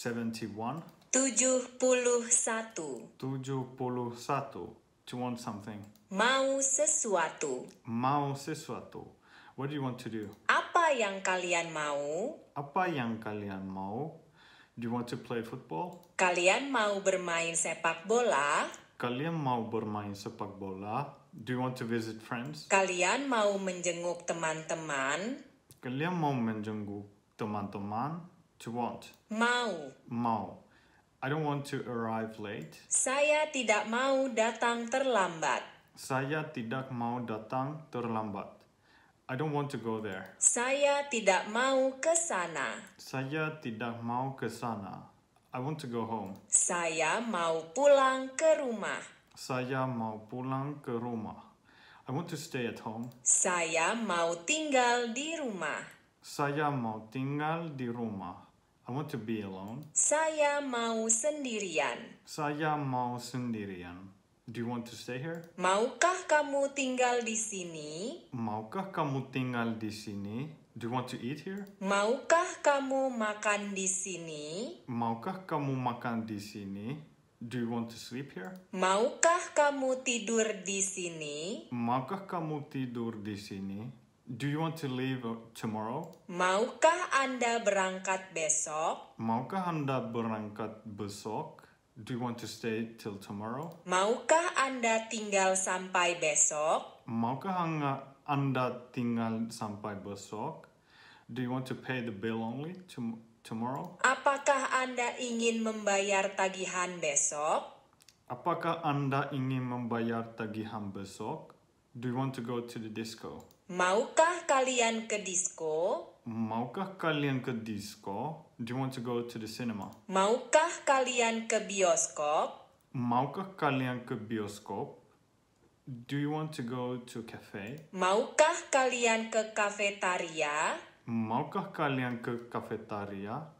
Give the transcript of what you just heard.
71. 71. 71. To want something. Mau sesuatu. Mau sesuatu. What do you want to do? Apa yang kalian mau? Apa yang kalian mau? Do you want to play football? Kalian mau bermain sepak bola? Kalian mau bermain sepak bola? Do you want to visit friends? Kalian mau menjenguk teman-teman? Kalian mau menjenguk teman-teman? To want. Mau. Mau. I don't want to arrive late. Saya tidak mau datang terlambat. Saya tidak mau datang terlambat. I don't want to go there. Saya tidak mau ke sana. Saya tidak mau ke sana. I want to go home. Saya mau pulang ke rumah. Saya mau pulang ke rumah. I want to stay at home. Saya mau tinggal di rumah. Saya mau tinggal di rumah. I want to be alone. Saya mau sendirian. Saya mau sendirian. Do you want to stay here? Maukah kamu tinggal di sini? Maukah kamu tinggal di sini? Do you want to eat here? Maukah kamu makan di sini? Maukah kamu makan di sini? Do you want to sleep here? Maukah kamu tidur di sini? Maukah kamu tidur di sini? Do you want to leave uh, tomorrow? Maukah Anda berangkat besok? Maukah Anda berangkat besok? Do you want to stay till tomorrow? Maukah Anda tinggal sampai besok? Maukah Anda tinggal sampai besok? Do you want to pay the bill only to tomorrow? Apakah Anda ingin membayar tagihan besok? Apakah Anda ingin membayar tagihan besok? Do you want to go to the disco? Maukah kalian ke disco? Maukah kalian ke disco? Do you want to go to the cinema? Maukah kalian ke bioskop? Maukah kalian ke bioskop? Do you want to go to cafe? Maukah kalian ke kafetaria? Maukah kalian ke kafetaria?